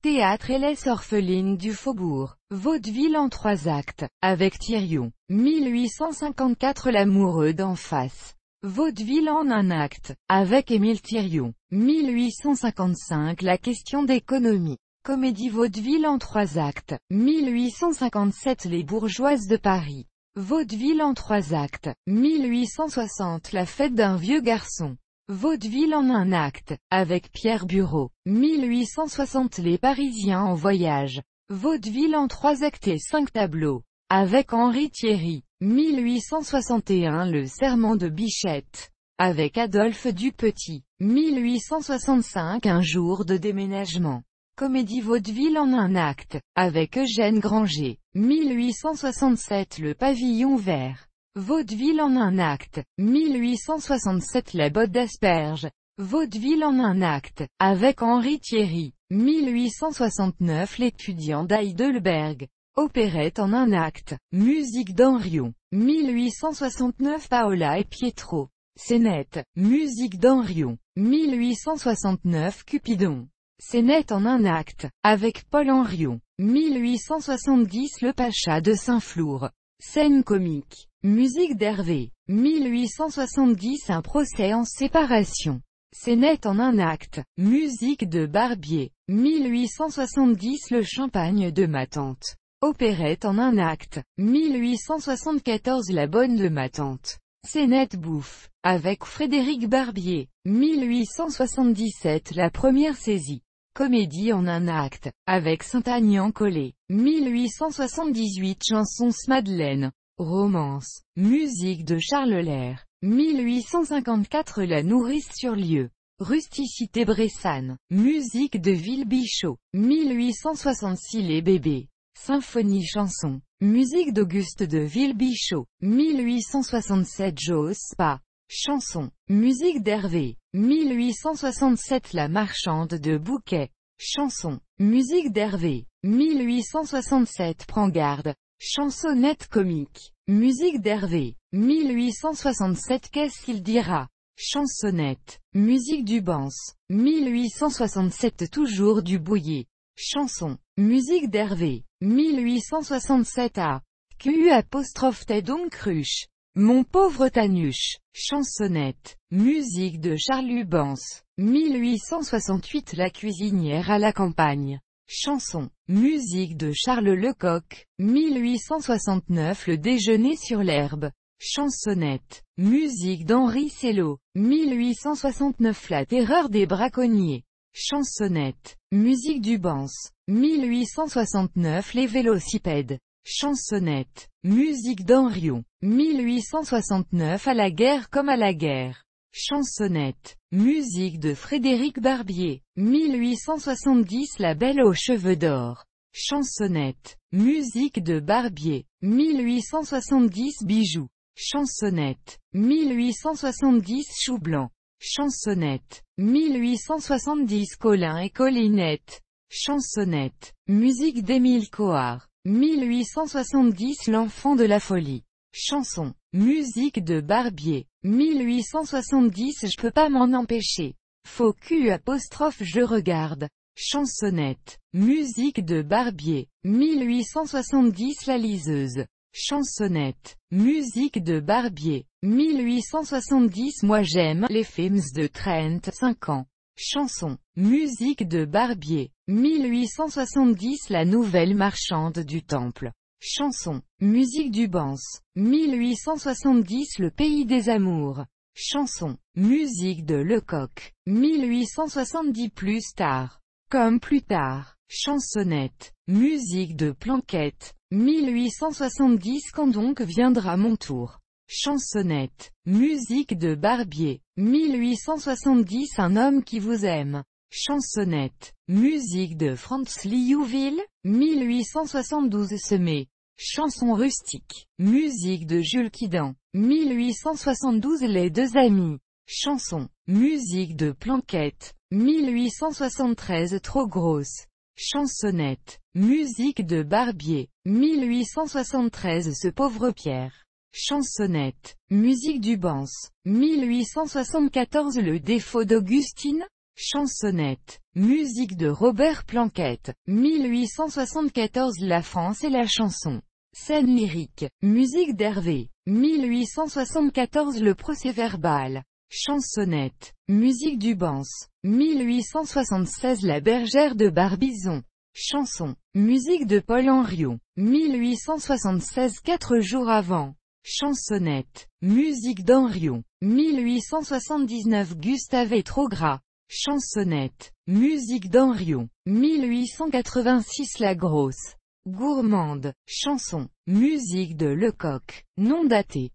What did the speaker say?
Théâtre et les orphelines du faubourg. Vaudeville en trois actes, avec Thirion. 1854 L'amoureux d'en face. Vaudeville en un acte, avec Émile Thirion. 1855 La question d'économie. Comédie vaudeville en trois actes. 1857 Les bourgeoises de Paris. Vaudeville en trois actes. 1860 La fête d'un vieux garçon. Vaudeville en un acte, avec Pierre Bureau, 1860 Les Parisiens en voyage. Vaudeville en trois actes et cinq tableaux, avec Henri Thierry, 1861 Le serment de Bichette, avec Adolphe Dupetit, 1865 Un jour de déménagement. Comédie vaudeville en un acte, avec Eugène Granger, 1867 Le pavillon vert. Vaudeville en un acte, 1867 La botte d'asperge. Vaudeville en un acte, avec Henri Thierry, 1869 L'étudiant d'Heidelberg. Opérette en un acte, musique d'Henriot, 1869 Paola et Pietro. Sénette, musique d'Henriot, 1869 Cupidon. Sénette en un acte, avec Paul Henriot, 1870 Le Pacha de Saint-Flour, Scène comique. Musique d'Hervé. 1870 Un procès en séparation. C'est en un acte. Musique de Barbier. 1870 Le champagne de ma tante. Opérette en un acte. 1874 La bonne de ma tante. C'est net bouffe. Avec Frédéric Barbier. 1877 La première saisie comédie en un acte, avec Saint-Agnan Collé, 1878 chansons Madeleine, romance, musique de Charles Lair, 1854 La nourrice sur lieu, rusticité bressane, musique de Villebichot, 1866 Les bébés, symphonie chanson, musique d'Auguste de Villebichot, 1867 Jospa. Spa, Chanson. Musique d'Hervé. 1867 La marchande de Bouquet. Chanson. Musique d'Hervé. 1867 Prends garde. Chansonnette comique. Musique d'Hervé. 1867 Qu'est-ce qu'il dira Chansonnette. Musique du Bans. 1867 Toujours du bouillé Chanson. Musique d'Hervé. 1867 A. Q apostrophe donc cruche. Mon pauvre Tanuche, chansonnette, musique de Charles Hubens, 1868 La cuisinière à la campagne. Chanson, musique de Charles Lecoq, 1869 Le déjeuner sur l'herbe. Chansonnette, musique d'Henri Cello, 1869 La terreur des braconniers. Chansonnette, musique Dubans, 1869 Les vélocipèdes. Chansonnette. Musique d'Henriot, 1869 à la guerre comme à la guerre. Chansonnette. Musique de Frédéric Barbier. 1870 La Belle aux cheveux d'or. Chansonnette. Musique de Barbier. 1870 Bijoux. Chansonnette. 1870 Chou blanc. Chansonnette. 1870 Colin et Collinette. Chansonnette. Musique d'Émile Coard. 1870 L'enfant de la folie. Chanson. Musique de Barbier. 1870 Je peux pas m'en empêcher. Faux cul apostrophe je regarde. Chansonnette. Musique de Barbier. 1870 La liseuse. Chansonnette. Musique de Barbier. 1870 Moi j'aime les films de Trent 5 ans. Chanson. Musique de Barbier. 1870 La nouvelle marchande du temple. Chanson. Musique du Bans. 1870 Le pays des amours. Chanson. Musique de Lecoq. 1870 Plus tard. Comme plus tard. Chansonnette. Musique de Planquette. 1870 Quand donc viendra mon tour. Chansonnette. Musique de Barbier. 1870 Un homme qui vous aime. Chansonnette. Musique de Franz Liouville, 1872 Semé. Chanson rustique. Musique de Jules Kidan, 1872 Les deux amis. Chanson. Musique de Planquette, 1873 Trop grosse. Chansonnette. Musique de Barbier, 1873 Ce pauvre Pierre. Chansonnette. Musique du Bans, 1874 Le défaut d'Augustine, Chansonnette. Musique de Robert Planquette. 1874 La France et la chanson. Scène lyrique. Musique d'Hervé. 1874 Le procès verbal. Chansonnette. Musique du Bans. 1876 La bergère de Barbizon. Chanson. Musique de Paul Henriot. 1876 Quatre jours avant. Chansonnette. Musique d'Henriot. 1879 Gustave Trogras. Chansonnette. Musique d'Henriot, 1886 La Grosse. Gourmande. Chanson. Musique de Lecoq. Non daté.